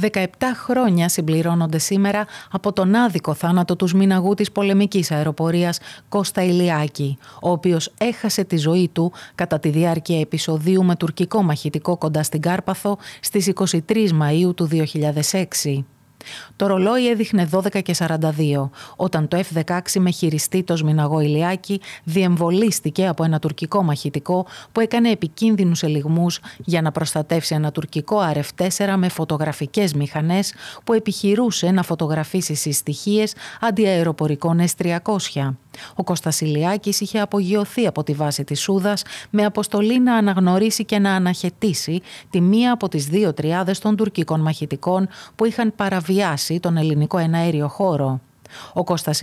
17 χρόνια συμπληρώνονται σήμερα από τον άδικο θάνατο του σμιναγού της πολεμικής αεροπορίας Κώστα Ηλιάκη, ο οποίος έχασε τη ζωή του κατά τη διάρκεια επεισοδίου με τουρκικό μαχητικό κοντά στην Κάρπαθο στις 23 Μαΐου του 2006. Το ρολόι έδειχνε 12 και 42, όταν το F-16 με χειριστή το σμιναγό Ηλιάκη διεμβολίστηκε από ένα τουρκικό μαχητικό που έκανε επικίνδυνους ελιγμούς για να προστατεύσει ένα τουρκικό RF-4 με φωτογραφικές μηχανές που επιχειρούσε να φωτογραφίσει συστοιχίες αντιαεροπορικών S-300. Ο Κώστας είχε απογειωθεί από τη βάση της Σούδας με αποστολή να αναγνωρίσει και να αναχαιτήσει τη μία από τις δύο τριάδες των τουρκικών μαχητικών που είχαν παραβιάσει τον ελληνικό εναέριο χώρο. Ο Κώστας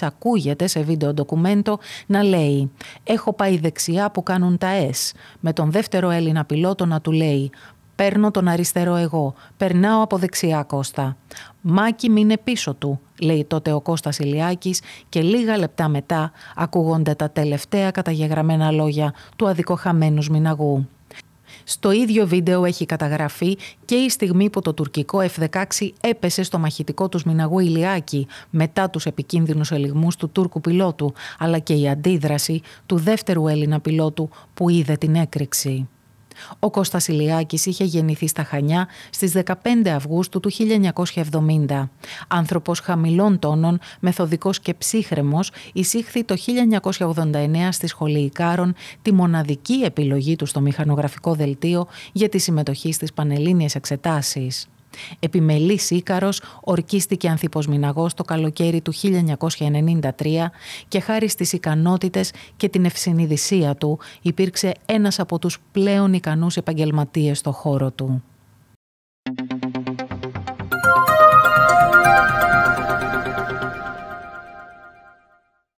ακούγεται σε βίντεο ντοκουμέντο να λέει «Έχω πάει δεξιά που κάνουν τα ΕΣ», με τον δεύτερο Έλληνα πιλότο να του λέει Παίρνω τον αριστερό εγώ. Περνάω από δεξιά Κώστα. Μάκι μείνε πίσω του, λέει τότε ο Κώστας Ηλιάκης και λίγα λεπτά μετά ακούγονται τα τελευταία καταγεγραμμένα λόγια του αδικοχαμένου Σμιναγού. Στο ίδιο βίντεο έχει καταγραφεί και η στιγμή που το τουρκικό F-16 έπεσε στο μαχητικό του Σμιναγού Ηλιάκη μετά τους επικίνδυνους ελιγμούς του Τούρκου πιλότου, αλλά και η αντίδραση του δεύτερου Έλληνα πιλότου που είδε την έκρηξη. Ο Κώστας Ηλιάκης είχε γεννηθεί στα Χανιά στις 15 Αυγούστου του 1970. Άνθρωπος χαμηλών τόνων, μεθοδικός και ψύχρεμος, εισήχθη το 1989 στη Σχολή Ικάρων τη μοναδική επιλογή του στο μηχανογραφικό δελτίο για τη συμμετοχή στις Πανελλήνιες Εξετάσεις. Επιμελής Ήκαρο ορκίστηκε ανθυποσμηναγός το καλοκαίρι του 1993 και χάρη στις ικανότητες και την ευσυνειδησία του υπήρξε ένας από τους πλέον ικανούς επαγγελματίες στο χώρο του.